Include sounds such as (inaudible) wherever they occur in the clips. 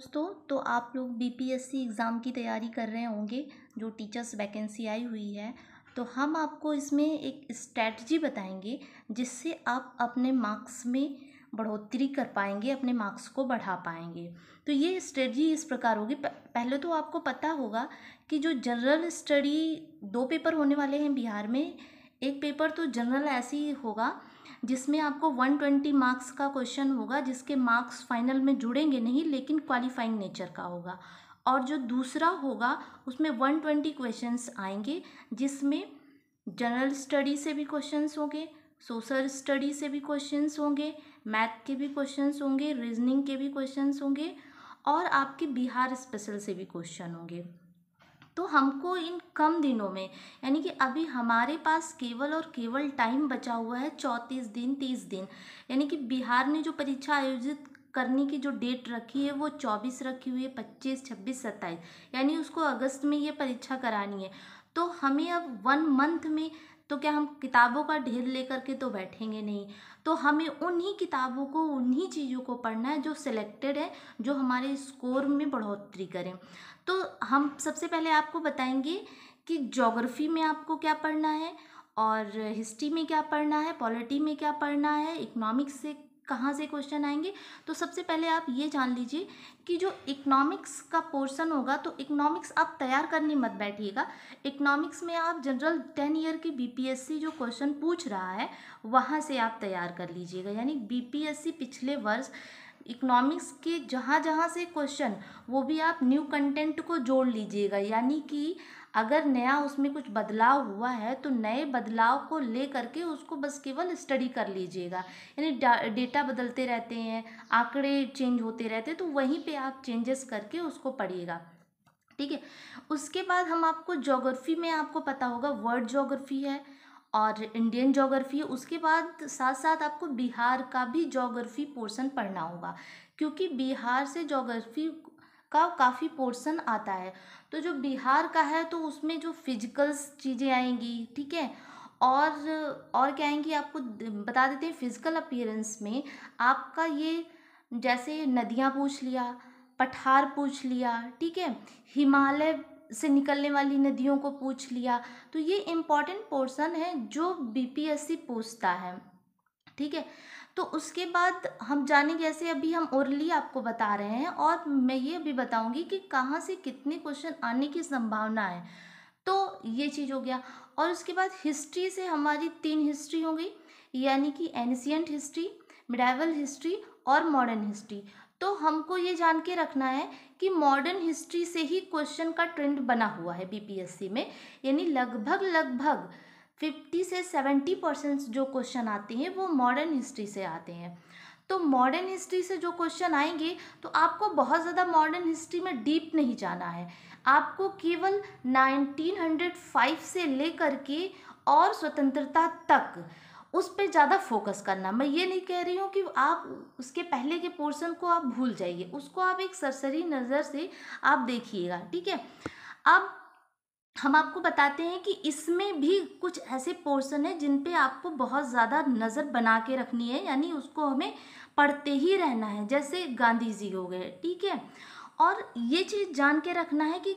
दोस्तों तो आप लोग बीपीएससी एग्ज़ाम की तैयारी कर रहे होंगे जो टीचर्स वैकेंसी आई हुई है तो हम आपको इसमें एक स्ट्रैटी बताएंगे जिससे आप अपने मार्क्स में बढ़ोतरी कर पाएंगे अपने मार्क्स को बढ़ा पाएंगे तो ये स्ट्रेटजी इस प्रकार होगी पहले तो आपको पता होगा कि जो जनरल स्टडी दो पेपर होने वाले हैं बिहार में एक पेपर तो जनरल ऐसे ही होगा जिसमें आपको 120 मार्क्स का क्वेश्चन होगा जिसके मार्क्स फाइनल में जुड़ेंगे नहीं लेकिन क्वालिफाइंग नेचर का होगा और जो दूसरा होगा उसमें 120 ट्वेंटी आएंगे जिसमें जनरल स्टडी से भी क्वेश्चंस होंगे सोशल स्टडी से भी क्वेश्चंस होंगे मैथ के भी क्वेश्चंस होंगे रीजनिंग के भी क्वेश्चंस होंगे और आपके बिहार स्पेशल से भी क्वेश्चन होंगे तो हमको इन कम दिनों में यानी कि अभी हमारे पास केवल और केवल टाइम बचा हुआ है चौंतीस दिन तीस दिन यानी कि बिहार ने जो परीक्षा आयोजित करने की जो डेट रखी है वो चौबीस रखी हुई है पच्चीस छब्बीस सत्ताईस यानी उसको अगस्त में ये परीक्षा करानी है तो हमें अब वन मंथ में तो क्या हम किताबों का ढेर लेकर के तो बैठेंगे नहीं तो हमें उन्हीं किताबों को उन्हीं चीज़ों को पढ़ना है जो सिलेक्टेड है जो हमारे स्कोर में बढ़ोतरी करें तो हम सबसे पहले आपको बताएंगे कि जोग्राफ़ी में आपको क्या पढ़ना है और हिस्ट्री में क्या पढ़ना है पॉलिटी में क्या पढ़ना है इकोनॉमिक्स से कहाँ से क्वेश्चन आएंगे तो सबसे पहले आप ये जान लीजिए कि जो इकोनॉमिक्स का पोर्शन होगा तो इकोनॉमिक्स आप तैयार करने मत बैठिएगा इकोनॉमिक्स में आप जनरल टेन ईयर की बीपीएससी जो क्वेश्चन पूछ रहा है वहाँ से आप तैयार कर लीजिएगा यानी बीपीएससी पिछले वर्ष इकोनॉमिक्स के जहाँ जहाँ से क्वेश्चन वो भी आप न्यू कंटेंट को जोड़ लीजिएगा यानी कि अगर नया उसमें कुछ बदलाव हुआ है तो नए बदलाव को ले करके उसको बस केवल स्टडी कर लीजिएगा यानी डेटा बदलते रहते हैं आंकड़े चेंज होते रहते हैं तो वहीं पे आप चेंजेस करके उसको पढ़िएगा ठीक है उसके बाद हम आपको जोग्राफ़ी में आपको पता होगा वर्ल्ड जोग्राफ़ी है और इंडियन जोग्राफ़ी उसके बाद साथ साथ आपको बिहार का भी जोग्राफ़ी पोर्सन पढ़ना होगा क्योंकि बिहार से जोग्राफ़ी का काफ़ी पोर्सन आता है तो जो बिहार का है तो उसमें जो फिजिकल्स चीज़ें आएंगी ठीक है और और क्या आएंगी आपको बता देते हैं फिजिकल अपीयरेंस में आपका ये जैसे नदियाँ पूछ लिया पठार पूछ लिया ठीक है हिमालय से निकलने वाली नदियों को पूछ लिया तो ये इम्पॉर्टेंट पोर्सन है जो बीपीएससी पूछता है ठीक है तो उसके बाद हम जाने जैसे अभी हम ओरली आपको बता रहे हैं और मैं ये भी बताऊंगी कि कहाँ से कितने क्वेश्चन आने की संभावना है तो ये चीज़ हो गया और उसके बाद हिस्ट्री से हमारी तीन हिस्ट्री हो गई यानी कि एनशियंट हिस्ट्री मिडाइवल हिस्ट्री और मॉडर्न हिस्ट्री तो हमको ये जान के रखना है कि मॉडर्न हिस्ट्री से ही क्वेश्चन का ट्रेंड बना हुआ है बीपीएससी में यानी लगभग लगभग फिफ्टी से सेवेंटी परसेंट जो क्वेश्चन आते हैं वो मॉडर्न हिस्ट्री से आते हैं तो मॉडर्न हिस्ट्री से जो क्वेश्चन आएंगे तो आपको बहुत ज़्यादा मॉडर्न हिस्ट्री में डीप नहीं जाना है आपको केवल 1905 से लेकर के और स्वतंत्रता तक उस पर ज़्यादा फोकस करना मैं ये नहीं कह रही हूँ कि आप उसके पहले के पोर्शन को आप भूल जाइए उसको आप एक सरसरी नज़र से आप देखिएगा ठीक है अब हम आपको बताते हैं कि इसमें भी कुछ ऐसे पोर्शन है जिन पे आपको बहुत ज़्यादा नज़र बना के रखनी है यानी उसको हमें पढ़ते ही रहना है जैसे गांधी जी हो गए ठीक है और ये चीज़ जान के रखना है कि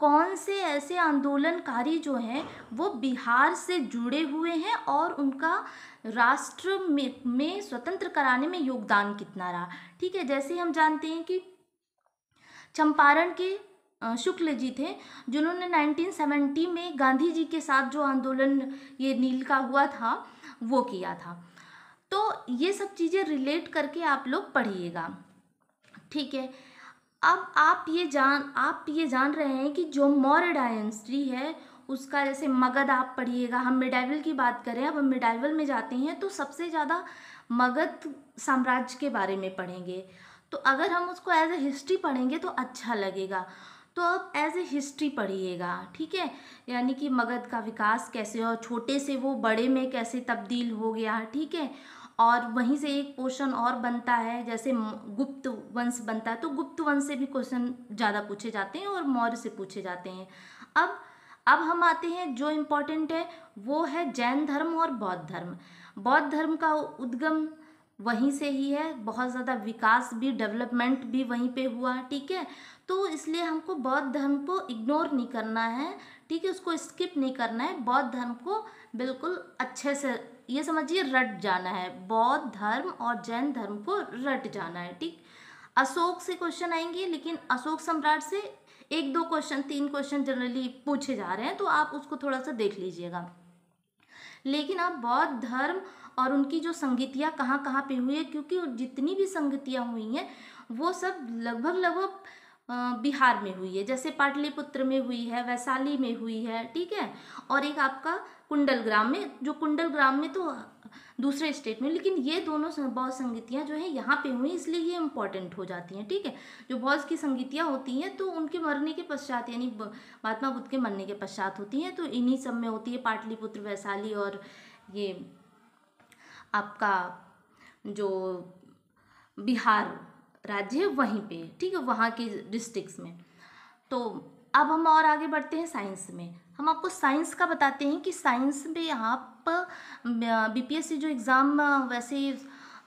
कौन से ऐसे आंदोलनकारी जो हैं वो बिहार से जुड़े हुए हैं और उनका राष्ट्र में में स्वतंत्र कराने में योगदान कितना रहा ठीक है जैसे हम जानते हैं कि चंपारण के शुक्ल जी थे जिन्होंने 1970 में गांधी जी के साथ जो आंदोलन ये नील का हुआ था वो किया था तो ये सब चीज़ें रिलेट करके आप लोग पढ़िएगा ठीक है अब आप ये जान आप ये जान रहे हैं कि जो मौर्य डायनेस्टी है उसका जैसे मगध आप पढ़िएगा हम मिडाइवल की बात करें अब हम मिडाइवल में जाते हैं तो सबसे ज़्यादा मगध साम्राज्य के बारे में पढ़ेंगे तो अगर हम उसको एज ए हिस्ट्री पढ़ेंगे तो अच्छा लगेगा तो अब एज ए हिस्ट्री पढ़िएगा ठीक है यानी कि मगध का विकास कैसे और छोटे से वो बड़े में कैसे तब्दील हो गया ठीक है और वहीं से एक पोर्शन और बनता है जैसे गुप्त वंश बनता है तो गुप्त वंश से भी क्वेश्चन ज़्यादा पूछे जाते हैं और मौर्य से पूछे जाते हैं अब अब हम आते हैं जो इम्पोर्टेंट है वो है जैन धर्म और बौद्ध धर्म बौद्ध धर्म का उद्गम वहीं से ही है बहुत ज़्यादा विकास भी डेवलपमेंट भी वहीं पे हुआ ठीक है तो इसलिए हमको बौद्ध धर्म को इग्नोर नहीं करना है ठीक है उसको स्किप नहीं करना है बौद्ध धर्म को बिल्कुल अच्छे से ये समझिए रट जाना है बौद्ध धर्म और जैन धर्म को रट जाना है ठीक अशोक से क्वेश्चन आएंगे लेकिन अशोक सम्राट से एक दो क्वेश्चन तीन क्वेश्चन जनरली पूछे जा रहे हैं तो आप उसको थोड़ा सा देख लीजिएगा लेकिन आप बौद्ध धर्म और उनकी जो संगीतियाँ कहाँ कहाँ पे हुई है क्योंकि जितनी भी संगीतियाँ हुई हैं वो सब लगभग लगभग बिहार में हुई है जैसे पाटलिपुत्र में हुई है वैशाली में हुई है ठीक है और एक आपका कुंडल ग्राम में जो कुंडल ग्राम में तो दूसरे स्टेट में लेकिन ये दोनों बौद्ध संगीतियाँ जो है यहाँ पे हुई इसलिए ये इम्पॉर्टेंट हो जाती हैं ठीक है जो बौद्ध की संगीतियाँ होती हैं तो उनके मरने के पश्चात यानी महात्मा बुद्ध के मरने के पश्चात होती हैं तो इन्हीं सब में होती है पाटलिपुत्र वैशाली और ये आपका जो बिहार राज्य है वहीं पे ठीक है वहाँ के डिस्ट्रिक्स में तो अब हम और आगे बढ़ते हैं साइंस में हम आपको साइंस का बताते हैं कि साइंस में आप बीपीएससी जो एग्ज़ाम वैसे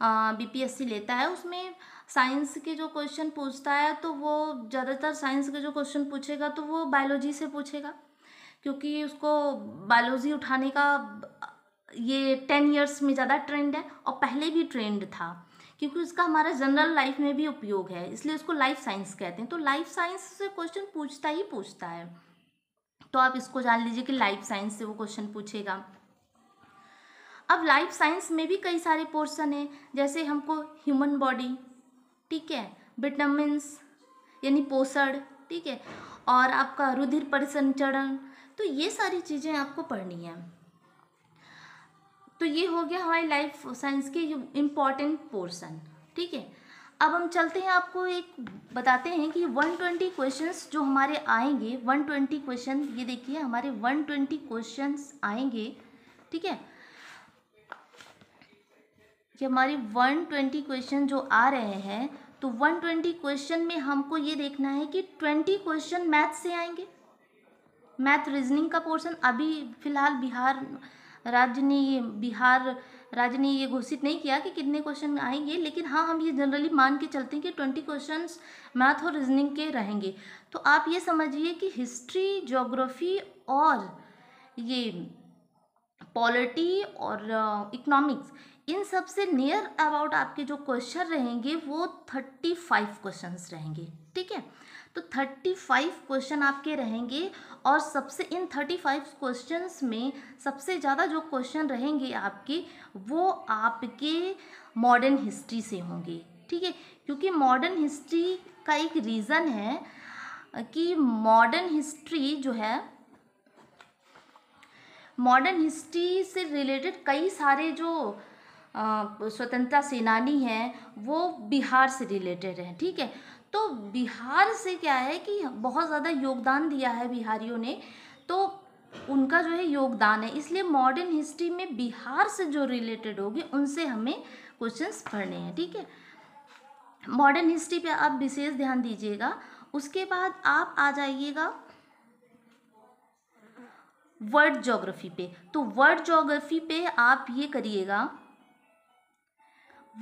बीपीएससी लेता है उसमें साइंस के जो क्वेश्चन पूछता है तो वो ज़्यादातर साइंस के जो क्वेश्चन पूछेगा तो वो बायोलॉजी से पूछेगा क्योंकि उसको बायोलॉजी उठाने का ये टेन इयर्स में ज़्यादा ट्रेंड है और पहले भी ट्रेंड था क्योंकि उसका हमारा जनरल लाइफ में भी उपयोग है इसलिए उसको लाइफ साइंस कहते हैं तो लाइफ साइंस से क्वेश्चन पूछता ही पूछता है तो आप इसको जान लीजिए कि लाइफ साइंस से वो क्वेश्चन पूछेगा अब लाइफ साइंस में भी कई सारे पोर्शन हैं जैसे हमको ह्यूमन बॉडी ठीक है विटामिन्स यानी पोषण ठीक है और आपका रुधिर परिसंचरण तो ये सारी चीज़ें आपको पढ़नी है तो ये हो गया हमारी लाइफ साइंस के इम्पॉर्टेंट पोर्सन ठीक है अब हम चलते हैं आपको एक बताते हैं कि 120 क्वेश्चन जो हमारे आएंगे 120 क्वेश्चन ये देखिए हमारे 120 क्वेश्चन आएंगे ठीक है कि हमारे 120 क्वेश्चन जो आ रहे हैं तो 120 क्वेश्चन में हमको ये देखना है कि 20 क्वेश्चन मैथ से आएंगे मैथ रीजनिंग का पोर्शन अभी फ़िलहाल बिहार राज्य ने ये बिहार राज्य ने ये घोषित नहीं किया कि कितने क्वेश्चन आएंगे लेकिन हाँ हम ये जनरली मान के चलते हैं कि ट्वेंटी क्वेश्चन मैथ और रीजनिंग के रहेंगे तो आप ये समझिए कि हिस्ट्री जोग्राफी और ये पॉलिटी और इकोनॉमिक्स uh, इन सबसे नियर अबाउट आपके जो क्वेश्चन रहेंगे वो थर्टी फाइव क्वेश्चन रहेंगे ठीक है तो 35 क्वेश्चन आपके रहेंगे और सबसे इन 35 क्वेश्चंस में सबसे ज़्यादा जो क्वेश्चन रहेंगे आपके वो आपके मॉडर्न हिस्ट्री से होंगे ठीक है क्योंकि मॉडर्न हिस्ट्री का एक रीज़न है कि मॉडर्न हिस्ट्री जो है मॉडर्न हिस्ट्री से रिलेटेड कई सारे जो स्वतंत्रता सेनानी हैं वो बिहार से रिलेटेड हैं ठीक है तो बिहार से क्या है कि बहुत ज़्यादा योगदान दिया है बिहारियों ने तो उनका जो है योगदान है इसलिए मॉडर्न हिस्ट्री में बिहार से जो रिलेटेड होगी उनसे हमें क्वेश्चंस पढ़ने हैं ठीक है मॉडर्न हिस्ट्री पे आप विशेष ध्यान दीजिएगा उसके बाद आप आ जाइएगा वर्ल्ड ज्योग्राफी पे तो वर्ल्ड ज्योग्राफी पे आप ये करिएगा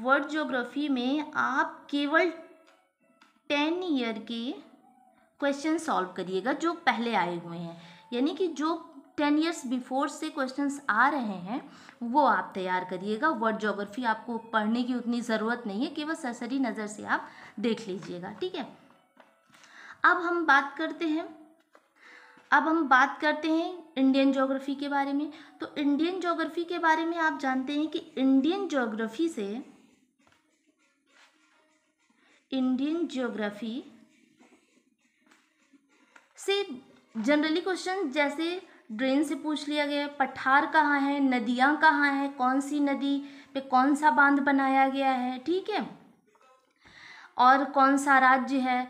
वर्ल्ड ज्योग्राफी में आप केवल टेन ईयर के क्वेश्चन सॉल्व करिएगा जो पहले आए हुए हैं यानी कि जो टेन ईयर्स बिफोर से क्वेश्चंस आ रहे हैं वो आप तैयार करिएगा वर्ड जोग्राफी आपको पढ़ने की उतनी ज़रूरत नहीं है केवल सरसरी नज़र से आप देख लीजिएगा ठीक है अब हम बात करते हैं अब हम बात करते हैं इंडियन जोग्राफी के बारे में तो इंडियन जोग्राफी के बारे में आप जानते हैं कि इंडियन जोग्राफी से इंडियन ज्योग्राफी से जनरली क्वेश्चन जैसे ड्रेन से पूछ लिया गया पठार कहाँ है नदियाँ कहाँ हैं कौन सी नदी पे कौन सा बांध बनाया गया है ठीक है और कौन सा राज्य है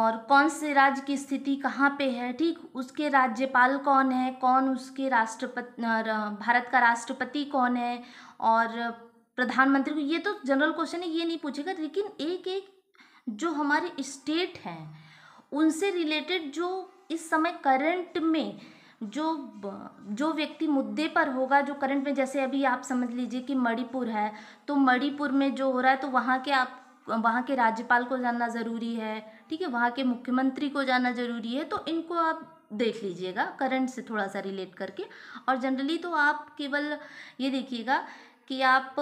और कौन से राज्य की स्थिति कहाँ पे है ठीक उसके राज्यपाल कौन है कौन उसके राष्ट्रपति भारत का राष्ट्रपति कौन है और प्रधानमंत्री को ये तो जनरल क्वेश्चन है ये नहीं पूछेगा लेकिन एक एक जो हमारे स्टेट हैं उनसे रिलेटेड जो इस समय करंट में जो जो व्यक्ति मुद्दे पर होगा जो करंट में जैसे अभी आप समझ लीजिए कि मणिपुर है तो मणिपुर में जो हो रहा है तो वहाँ के आप वहाँ के राज्यपाल को जानना ज़रूरी है ठीक है वहाँ के मुख्यमंत्री को जानना ज़रूरी है तो इनको आप देख लीजिएगा करंट से थोड़ा सा रिलेट करके और जनरली तो आप केवल ये देखिएगा कि आप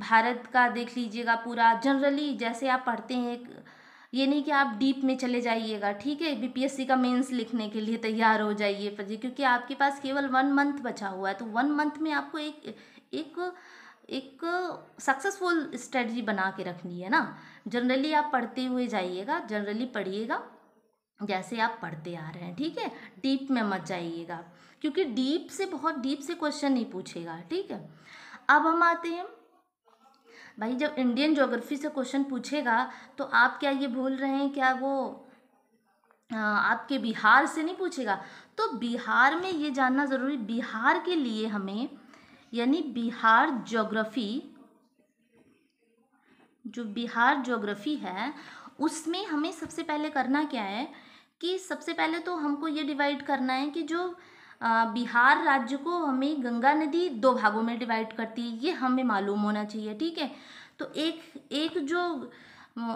भारत का देख लीजिएगा पूरा जनरली जैसे आप पढ़ते हैं ये नहीं कि आप डीप में चले जाइएगा ठीक है बीपीएससी का मेंस लिखने के लिए तैयार हो जाइए क्योंकि आपके पास केवल वन मंथ बचा हुआ है तो वन मंथ में आपको एक एक एक सक्सेसफुल स्ट्रेटजी बना के रखनी है ना जनरली आप पढ़ते हुए जाइएगा जनरली पढ़िएगा जैसे आप पढ़ते आ रहे हैं ठीक है डीप में मत जाइएगा क्योंकि डीप से बहुत डीप से क्वेश्चन नहीं पूछेगा ठीक है अब हम आते हैं भाई जब इंडियन जोग्राफी से क्वेश्चन पूछेगा तो आप क्या ये भूल रहे हैं क्या वो आपके बिहार से नहीं पूछेगा तो बिहार में ये जानना ज़रूरी बिहार के लिए हमें यानी बिहार जोग्राफी जो बिहार जोग्राफी है उसमें हमें सबसे पहले करना क्या है कि सबसे पहले तो हमको ये डिवाइड करना है कि जो बिहार राज्य को हमें गंगा नदी दो भागों में डिवाइड करती है ये हमें मालूम होना चाहिए ठीक है तो एक एक जो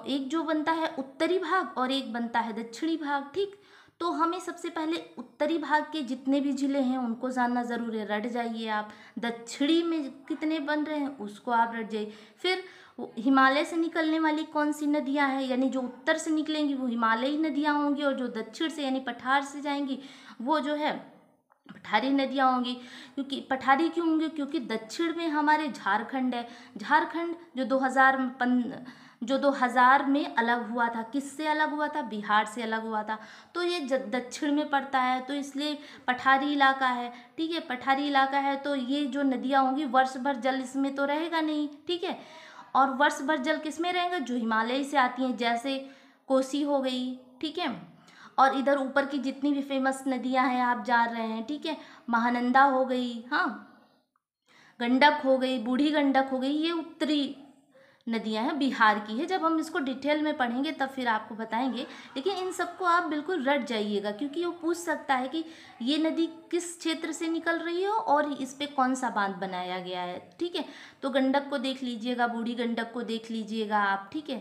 एक जो बनता है उत्तरी भाग और एक बनता है दक्षिणी भाग ठीक तो हमें सबसे पहले उत्तरी भाग के जितने भी ज़िले हैं उनको जानना ज़रूरी है रट जाइए आप दक्षिणी में कितने बन रहे हैं उसको आप रट जाइए फिर हिमालय से निकलने वाली कौन सी नदियां हैं यानी जो उत्तर से निकलेंगी वो हिमालयी नदियां होंगी और जो दक्षिण से यानी पठार से जाएंगी वो जो है पठारी नदियाँ होंगी क्योंकि पठारी क्यों होंगी क्योंकि दक्षिण में हमारे झारखंड है झारखंड जो दो हज़ार जो 2000 में अलग हुआ था किससे अलग हुआ था बिहार से अलग हुआ था तो ये दक्षिण में पड़ता है तो इसलिए पठारी इलाका है ठीक है पठारी इलाका है तो ये जो नदियाँ होंगी वर्ष भर जल इसमें तो रहेगा नहीं ठीक है और वर्ष भर जल किस में रहेगा जो हिमालय से आती हैं जैसे कोसी हो गई ठीक है और इधर ऊपर की जितनी भी फेमस नदियां हैं आप जा रहे हैं ठीक है महानंदा हो गई हाँ गंडक हो गई बूढ़ी गंडक हो गई ये उत्तरी नदियां हैं बिहार की है जब हम इसको डिटेल में पढ़ेंगे तब फिर आपको बताएंगे लेकिन इन सबको आप बिल्कुल रट जाइएगा क्योंकि वो पूछ सकता है कि ये नदी किस क्षेत्र से निकल रही हो और इस पर कौन सा बांध बनाया गया है ठीक है तो गंडक को देख लीजिएगा बूढ़ी गंडक को देख लीजिएगा आप ठीक है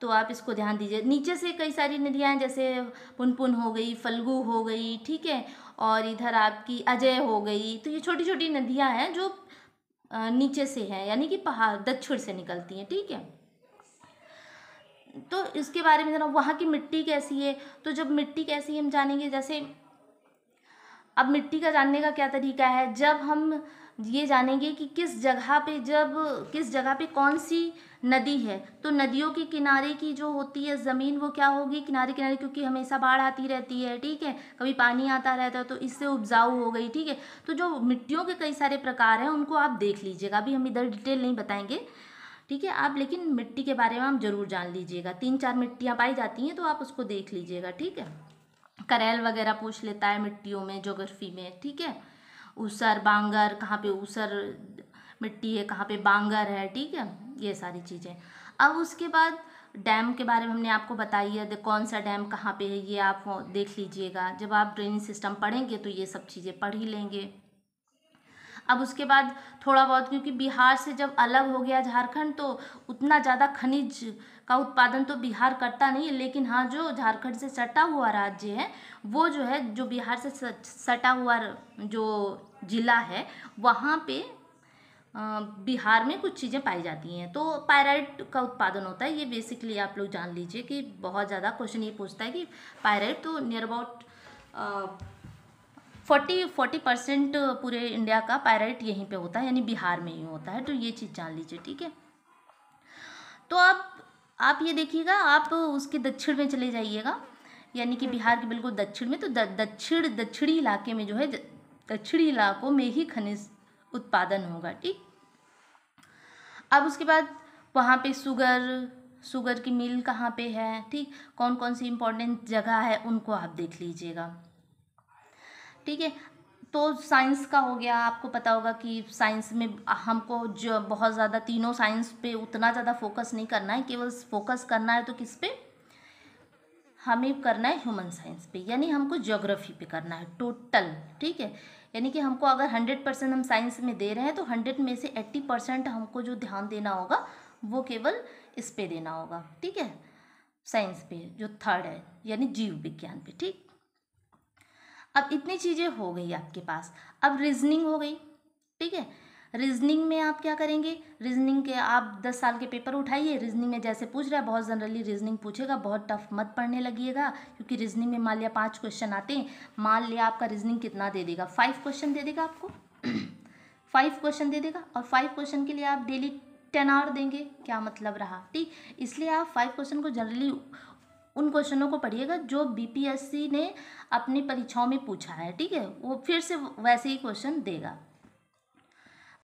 तो आप इसको ध्यान दीजिए नीचे से कई सारी नदियाँ हैं जैसे पुनपुन हो गई फलगु हो गई ठीक है और इधर आपकी अजय हो गई तो ये छोटी छोटी नदियाँ हैं जो नीचे से हैं यानी कि पहाड़ दक्षिण से निकलती हैं ठीक है तो इसके बारे में जरा वहाँ की मिट्टी कैसी है तो जब मिट्टी कैसी है हम जानेंगे जैसे अब मिट्टी का जानने का क्या तरीका है जब हम ये जानेंगे कि किस जगह पे जब किस जगह पे कौन सी नदी है तो नदियों के किनारे की जो होती है ज़मीन वो क्या होगी किनारे किनारे क्योंकि हमेशा बाढ़ आती रहती है ठीक है कभी पानी आता रहता है तो इससे उपजाऊ हो गई ठीक है तो जो मिट्टियों के कई सारे प्रकार हैं उनको आप देख लीजिएगा अभी हम इधर डिटेल नहीं बताएंगे ठीक है आप लेकिन मिट्टी के बारे में आप ज़रूर जान लीजिएगा तीन चार मिट्टियाँ पाई जाती हैं तो आप उसको देख लीजिएगा ठीक है करेल वगैरह पूछ लेता है मिट्टियों में जोग्राफी में ठीक है ऊसर बांगर कहाँ पे ऊसर मिट्टी है कहाँ पे बांगर है ठीक है ये सारी चीज़ें अब उसके बाद डैम के बारे में हमने आपको बताई है कौन सा डैम कहाँ पे है ये आप देख लीजिएगा जब आप ड्रेनेज सिस्टम पढ़ेंगे तो ये सब चीज़ें पढ़ ही लेंगे अब उसके बाद थोड़ा बहुत क्योंकि बिहार से जब अलग हो गया झारखंड तो उतना ज़्यादा खनिज का उत्पादन तो बिहार करता नहीं है लेकिन हाँ जो झारखंड से सटा हुआ राज्य है वो जो है जो बिहार से सटा हुआ जो ज़िला है वहाँ पे बिहार में कुछ चीज़ें पाई जाती हैं तो पायराइट का उत्पादन होता है ये बेसिकली आप लोग जान लीजिए कि बहुत ज़्यादा क्वेश्चन ये पूछता है कि पायराइट तो near about forty forty percent पूरे इंडिया का पायराइट यहीं पे होता है यानी बिहार में ही होता है तो ये चीज़ जान लीजिए ठीक है तो आप आप ये देखिएगा आप उसके दक्षिण में चले जाइएगा यानी कि बिहार के बिल्कुल दक्षिण में तो दक्षिण दक्षिणी इलाके में जो है दक्षिणी इलाकों में ही खनिज उत्पादन होगा ठीक अब उसके बाद वहाँ पे शुगर शुगर की मिल कहाँ पे है ठीक कौन कौन सी इम्पोर्टेंट जगह है उनको आप देख लीजिएगा ठीक है तो साइंस का हो गया आपको पता होगा कि साइंस में हमको जो बहुत ज़्यादा तीनों साइंस पे उतना ज़्यादा फोकस नहीं करना है केवल फोकस करना है तो किस पे हमें करना है ह्यूमन साइंस पे यानी हमको ज्योग्राफी पे करना है टोटल ठीक है यानी कि हमको अगर हंड्रेड परसेंट हम साइंस में दे रहे हैं तो हंड्रेड में से एट्टी परसेंट हमको जो ध्यान देना होगा वो केवल इस पे देना होगा ठीक है साइंस पे जो थर्ड है यानी जीव विज्ञान पे ठीक अब इतनी चीज़ें हो गई आपके पास अब रीजनिंग हो गई ठीक है रीजनिंग में आप क्या करेंगे रीजनिंग के आप दस साल के पेपर उठाइए रीजनिंग में जैसे पूछ रहा है बहुत जनरली रीजनिंग पूछेगा बहुत टफ मत पढ़ने लगिएगा क्योंकि रीजनिंग में मान लिया पाँच क्वेश्चन आते हैं मान लिया आपका रीजनिंग कितना दे देगा फाइव क्वेश्चन दे देगा आपको फाइव (clears throat) क्वेश्चन दे देगा और फाइव क्वेश्चन के लिए आप डेली टेन आवर देंगे क्या मतलब रहा ठीक इसलिए आप फाइव क्वेश्चन को जनरली उन क्वेश्चनों को पढ़िएगा जो बीपीएससी ने अपनी परीक्षाओं में पूछा है ठीक है वो फिर से वैसे ही क्वेश्चन देगा